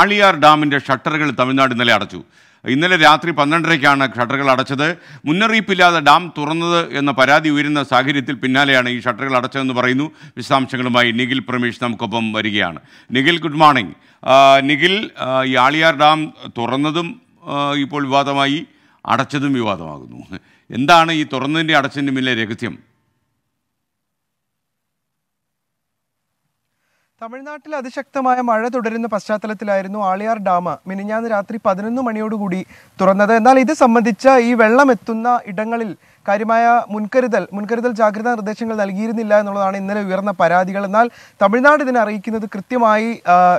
ആളിയാർ ഡാമിൻ്റെ ഷട്ടറുകൾ തമിഴ്നാട് ഇന്നലെ അടച്ചു ഇന്നലെ രാത്രി പന്ത്രണ്ടരയ്ക്കാണ് ഷട്ടറുകൾ അടച്ചത് മുന്നറിയിപ്പില്ലാതെ ഡാം തുറന്നത് എന്ന പരാതി ഉയരുന്ന സാഹചര്യത്തിൽ പിന്നാലെയാണ് ഈ ഷട്ടറുകൾ അടച്ചതെന്ന് പറയുന്നു വിശദാംശങ്ങളുമായി നിഖിൽ പ്രമേഷ് നമുക്കൊപ്പം വരികയാണ് നിഖിൽ ഗുഡ് മോർണിംഗ് നിഖിൽ ഈ ആളിയാർ ഡാം തുറന്നതും ഇപ്പോൾ വിവാദമായി അടച്ചതും വിവാദമാകുന്നു എന്താണ് ഈ തുറന്നതിൻ്റെ അടച്ചതിൻ്റെ പിന്നിലെ രഹസ്യം തമിഴ്നാട്ടിൽ അതിശക്തമായ മഴ തുടരുന്ന പശ്ചാത്തലത്തിലായിരുന്നു ആളിയാർ ഡാം മിനിഞ്ഞാന്ന് രാത്രി പതിനൊന്ന് മണിയോടുകൂടി തുറന്നത് എന്നാൽ ഇത് സംബന്ധിച്ച ഈ വെള്ളം എത്തുന്ന ഇടങ്ങളിൽ കാര്യമായ മുൻകരുതൽ മുൻകരുതൽ ജാഗ്രതാ നിർദ്ദേശങ്ങൾ നൽകിയിരുന്നില്ല എന്നുള്ളതാണ് ഇന്നലെ ഉയർന്ന പരാതികൾ എന്നാൽ തമിഴ്നാട് ഇതിനെ അറിയിക്കുന്നത് കൃത്യമായി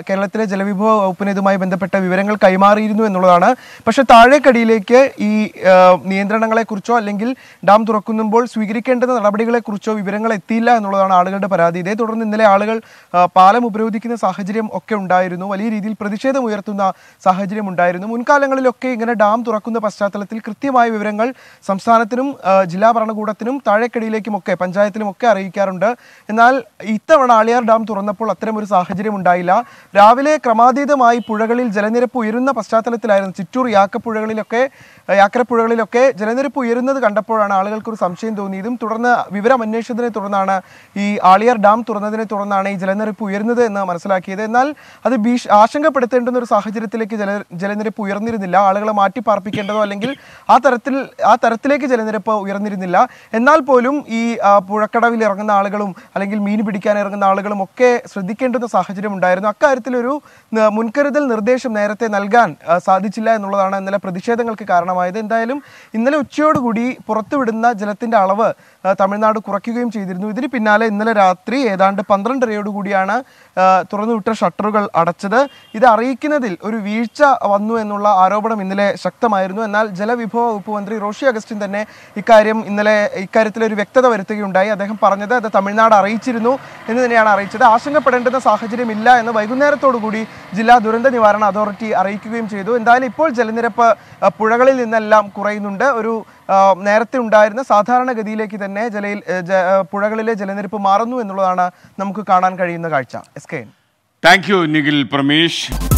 കേരളത്തിലെ ജലവിഭവ വകുപ്പിന് ഇതുമായി ബന്ധപ്പെട്ട വിവരങ്ങൾ കൈമാറിയിരുന്നു എന്നുള്ളതാണ് പക്ഷെ താഴേക്കടിയിലേക്ക് ഈ നിയന്ത്രണങ്ങളെക്കുറിച്ചോ അല്ലെങ്കിൽ ഡാം തുറക്കുമ്പോൾ സ്വീകരിക്കേണ്ടുന്ന നടപടികളെക്കുറിച്ചോ വിവരങ്ങൾ എത്തിയില്ല എന്നുള്ളതാണ് ആളുകളുടെ പരാതി ഇതേ തുടർന്ന് ഇന്നലെ ആളുകൾ പാല പാലം ഉപയോഗിക്കുന്ന സാഹചര്യം ഒക്കെ ഉണ്ടായിരുന്നു വലിയ രീതിയിൽ പ്രതിഷേധം ഉയർത്തുന്ന സാഹചര്യം ഉണ്ടായിരുന്നു മുൻകാലങ്ങളിലൊക്കെ ഇങ്ങനെ ഡാം തുറക്കുന്ന പശ്ചാത്തലത്തിൽ കൃത്യമായ വിവരങ്ങൾ സംസ്ഥാനത്തിനും ജില്ലാ ഭരണകൂടത്തിനും താഴെക്കടിയിലേക്കുമൊക്കെ പഞ്ചായത്തിലുമൊക്കെ അറിയിക്കാറുണ്ട് എന്നാൽ ഇത്തവണ ആളിയാർ ഡാം തുറന്നപ്പോൾ അത്തരമൊരു സാഹചര്യം ഉണ്ടായില്ല രാവിലെ ക്രമാതീതമായി പുഴകളിൽ ജലനിരപ്പ് ഉയരുന്ന പശ്ചാത്തലത്തിലായിരുന്നു ചിറ്റൂർ യാക്കപ്പുഴകളിലൊക്കെ യാക്കരപ്പുഴകളിലൊക്കെ ജലനിരപ്പ് ഉയരുന്നത് കണ്ടപ്പോഴാണ് ആളുകൾക്കൊരു സംശയം തോന്നിയതും തുടർന്ന് വിവരം അന്വേഷിച്ചതിനെ തുടർന്നാണ് ഈ ആളിയാർ ഡാം തുറന്നതിനെ തുടർന്നാണ് ഈ ജലനിരപ്പ് ഉയരുന്നത് വരുന്നത് എന്ന് മനസ്സിലാക്കിയത് എന്നാൽ അത് ഭീഷ ആശങ്കപ്പെടുത്തേണ്ടുന്ന ഒരു സാഹചര്യത്തിലേക്ക് ജല ജലനിരപ്പ് ഉയർന്നിരുന്നില്ല ആളുകളെ മാറ്റി പാർപ്പിക്കേണ്ടതോ അല്ലെങ്കിൽ ആ തരത്തിൽ ആ തരത്തിലേക്ക് ജലനിരപ്പ് ഉയർന്നിരുന്നില്ല എന്നാൽ പോലും ഈ പുഴക്കടവിൽ ഇറങ്ങുന്ന ആളുകളും അല്ലെങ്കിൽ മീൻ പിടിക്കാൻ ഇറങ്ങുന്ന ആളുകളും ഒക്കെ ശ്രദ്ധിക്കേണ്ടുന്ന സാഹചര്യം ഉണ്ടായിരുന്നു അക്കാര്യത്തിലൊരു മുൻകരുതൽ നിർദ്ദേശം നേരത്തെ നൽകാൻ സാധിച്ചില്ല എന്നുള്ളതാണ് ഇന്നലെ പ്രതിഷേധങ്ങൾക്ക് കാരണമായത് എന്തായാലും ഇന്നലെ ഉച്ചയോടുകൂടി പുറത്തുവിടുന്ന ജലത്തിൻ്റെ അളവ് തമിഴ്നാട് കുറയ്ക്കുകയും ചെയ്തിരുന്നു ഇതിന് പിന്നാലെ ഇന്നലെ രാത്രി ഏതാണ്ട് പന്ത്രണ്ടരയോടുകൂടിയാണ് തുറന്നു വിട്ട ഷട്ടറുകൾ അടച്ചത് ഇത് അറിയിക്കുന്നതിൽ ഒരു വീഴ്ച വന്നു എന്നുള്ള ആരോപണം ഇന്നലെ ശക്തമായിരുന്നു എന്നാൽ ജലവിഭവ വകുപ്പ് മന്ത്രി റോഷി അഗസ്റ്റിൻ തന്നെ ഇക്കാര്യം ഇന്നലെ ഇക്കാര്യത്തിൽ ഒരു വ്യക്തത വരുത്തുകയുണ്ടായി അദ്ദേഹം പറഞ്ഞത് അത് തമിഴ്നാട് അറിയിച്ചിരുന്നു എന്ന് തന്നെയാണ് അറിയിച്ചത് ആശങ്കപ്പെടേണ്ടുന്ന സാഹചര്യമില്ല എന്ന് വൈകുന്നേരത്തോടുകൂടി ജില്ലാ ദുരന്ത നിവാരണ അതോറിറ്റി അറിയിക്കുകയും ചെയ്തു എന്തായാലും ഇപ്പോൾ ജലനിരപ്പ് പുഴകളിൽ നിന്നെല്ലാം കുറയുന്നുണ്ട് ഒരു നേരത്തെ ഉണ്ടായിരുന്ന സാധാരണഗതിയിലേക്ക് തന്നെ ജലയിൽ പുഴകളിലെ ജലനിരപ്പ് മാറുന്നു എന്നുള്ളതാണ് നമുക്ക് കാണാൻ കഴിയുന്ന കാഴ്ച S K thank you Nikhil Pramesh